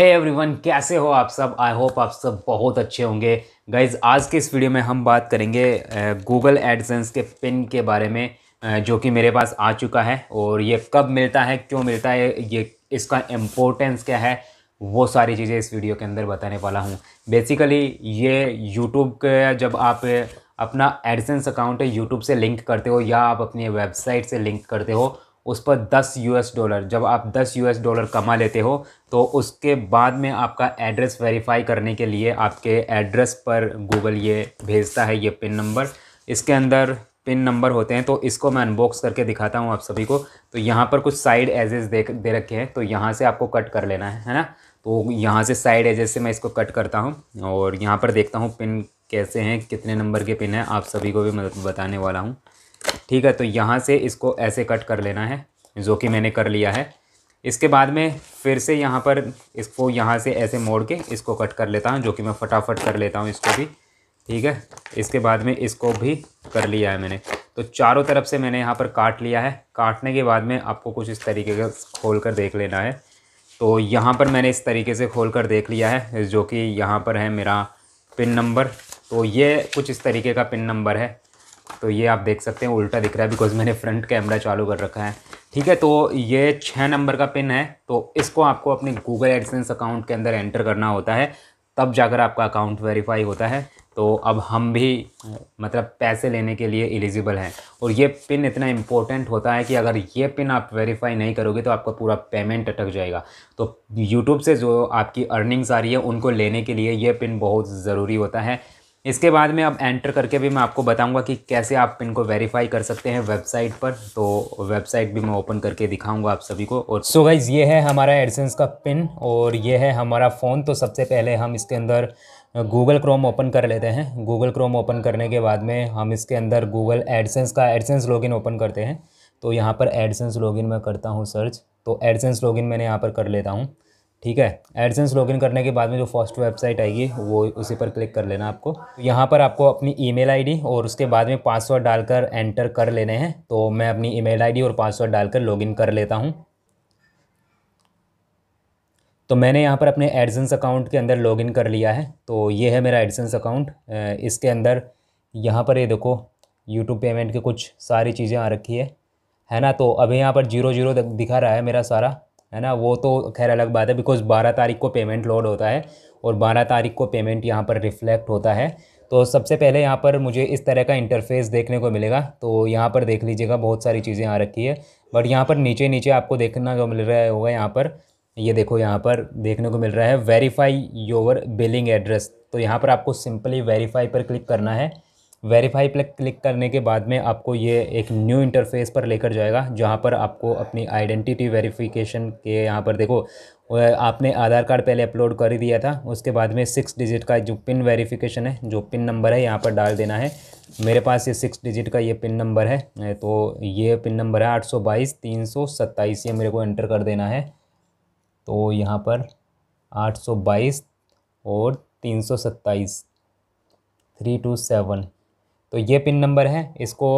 हे hey everyone कैसे हो आप सब आई होप आप सब बहुत अच्छे होंगे गाइज आज के इस वीडियो में हम बात करेंगे गूगल एडसेंस के पिन के बारे में जो कि मेरे पास आ चुका है और ये कब मिलता है क्यों मिलता है ये इसका इम्पोर्टेंस क्या है वो सारी चीज़ें इस वीडियो के अंदर बताने वाला हूँ बेसिकली ये यूट्यूब के जब आप अपना एडसेंस अकाउंट यूट्यूब से लिंक करते हो या आप अपनी वेबसाइट से लिंक करते हो उस पर 10 यूएस डॉलर जब आप 10 यूएस डॉलर कमा लेते हो तो उसके बाद में आपका एड्रेस वेरीफाई करने के लिए आपके एड्रेस पर गूगल ये भेजता है ये पिन नंबर इसके अंदर पिन नंबर होते हैं तो इसको मैं अनबॉक्स करके दिखाता हूँ आप सभी को तो यहाँ पर कुछ साइड एजेस दे दे रखे हैं तो यहाँ से आपको कट कर लेना है है ना तो यहाँ से साइड एजेस से मैं इसको कट करता हूँ और यहाँ पर देखता हूँ पिन कैसे हैं कितने नंबर के पिन हैं आप सभी को भी मैं बताने वाला हूँ ठीक है तो यहाँ से इसको ऐसे कट कर लेना है जो कि मैंने कर लिया है इसके बाद में फिर से यहाँ पर इसको यहाँ से ऐसे मोड़ के इसको कट कर लेता हूँ जो कि मैं फटाफट कर लेता हूँ इसको भी ठीक है इसके बाद में इसको भी कर लिया है मैंने तो चारों तरफ से मैंने यहाँ पर काट लिया है काटने के बाद में आपको कुछ इस तरीके का खोल कर देख लेना है तो यहाँ पर मैंने इस तरीके से खोल कर देख लिया है जो कि यहाँ पर है मेरा पिन नंबर तो ये कुछ इस तरीके का पिन नंबर है तो ये आप देख सकते हैं उल्टा दिख रहा है बिकॉज मैंने फ्रंट कैमरा चालू कर रखा है ठीक है तो ये छः नंबर का पिन है तो इसको आपको अपने गूगल एडसेंस अकाउंट के अंदर एंटर करना होता है तब जाकर आपका अकाउंट वेरीफाई होता है तो अब हम भी मतलब पैसे लेने के लिए एलिजिबल हैं और ये पिन इतना इम्पोर्टेंट होता है कि अगर ये पिन आप वेरीफाई नहीं करोगे तो आपका पूरा पेमेंट अटक जाएगा तो यूट्यूब से जो आपकी अर्निंग्स आ रही है उनको लेने के लिए ये पिन बहुत ज़रूरी होता है इसके बाद में अब एंटर करके भी मैं आपको बताऊंगा कि कैसे आप पिन को वेरीफाई कर सकते हैं वेबसाइट पर तो वेबसाइट भी मैं ओपन करके दिखाऊंगा आप सभी को और सो so गाइज ये है हमारा एडसेंस का पिन और ये है हमारा फ़ोन तो सबसे पहले हम इसके अंदर गूगल क्रोम ओपन कर लेते हैं गूगल क्रोम ओपन करने के बाद में हम इसके अंदर गूगल एडसेंस का एडसेंस लॉग ओपन करते हैं तो यहाँ पर एडसेंस लॉगिन मैं करता हूँ सर्च तो एडसेंस लॉगिन मैंने यहाँ पर कर लेता हूँ ठीक है एडसेंस लॉगिन करने के बाद में जो फर्स्ट वेबसाइट आएगी वो उसी पर क्लिक कर लेना आपको तो यहाँ पर आपको अपनी ईमेल आईडी और उसके बाद में पासवर्ड डालकर एंटर कर लेने हैं तो मैं अपनी ईमेल आईडी और पासवर्ड डालकर लॉगिन कर लेता हूँ तो मैंने यहाँ पर अपने एडसेंस अकाउंट के अंदर लॉगिन कर लिया है तो ये है मेरा एडसेंस अकाउंट इसके अंदर यहाँ पर ये देखो यूट्यूब पेमेंट के कुछ सारी चीज़ें आ रखी है है ना तो अभी यहाँ पर जीरो जीरो दिखा रहा है मेरा सारा है ना वो तो खैर अलग बात है बिकॉज़ बारह तारीख को पेमेंट लोड होता है और बारह तारीख को पेमेंट यहाँ पर रिफ़्लेक्ट होता है तो सबसे पहले यहाँ पर मुझे इस तरह का इंटरफेस देखने को मिलेगा तो यहाँ पर देख लीजिएगा बहुत सारी चीज़ें आ रखी है बट यहाँ पर नीचे नीचे आपको देखना को मिल रहा होगा यहाँ पर ये देखो यहाँ पर देखने को मिल रहा है वेरीफाई योर बिलिंग एड्रेस तो यहाँ पर आपको सिंपली वेरीफाई पर क्लिक करना है वेरीफाई पर क्लिक करने के बाद में आपको ये एक न्यू इंटरफेस पर लेकर जाएगा जहाँ पर आपको अपनी आइडेंटिटी वेरिफिकेशन के यहाँ पर देखो आपने आधार कार्ड पहले अपलोड कर ही दिया था उसके बाद में सिक्स डिजिट का जो पिन वेरिफिकेशन है जो पिन नंबर है यहाँ पर डाल देना है मेरे पास ये सिक्स डिजिट का ये पिन नंबर है तो ये पिन नंबर है आठ सौ बाईस तीन सौ ये मेरे को एंटर कर देना है तो यहाँ पर आठ सौ बाईस और तीन सौ सत्ताईस थ्री टू सेवन तो ये पिन नंबर है इसको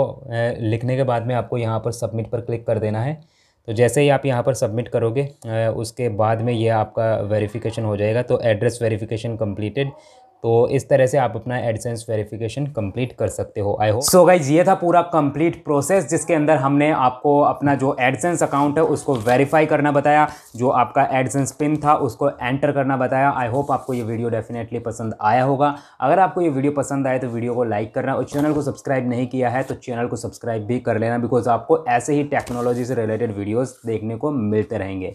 लिखने के बाद में आपको यहाँ पर सबमिट पर क्लिक कर देना है तो जैसे ही आप यहाँ पर सबमिट करोगे उसके बाद में ये आपका वेरिफिकेशन हो जाएगा तो एड्रेस वेरिफिकेशन कंप्लीटेड तो इस तरह से आप अपना एडसेंस वेरिफिकेशन कंप्लीट कर सकते हो आई होप सो गाइज ये था पूरा कंप्लीट प्रोसेस जिसके अंदर हमने आपको अपना जो एडसेंस अकाउंट है उसको वेरीफाई करना बताया जो आपका एडसेंस पिन था उसको एंटर करना बताया आई होप आपको ये वीडियो डेफिनेटली पसंद आया होगा अगर आपको ये वीडियो पसंद आए तो वीडियो को लाइक करना और चैनल को सब्सक्राइब नहीं किया है तो चैनल को सब्सक्राइब भी कर लेना बिकॉज आपको ऐसे ही टेक्नोलॉजी से रिलेटेड वीडियोज़ देखने को मिलते रहेंगे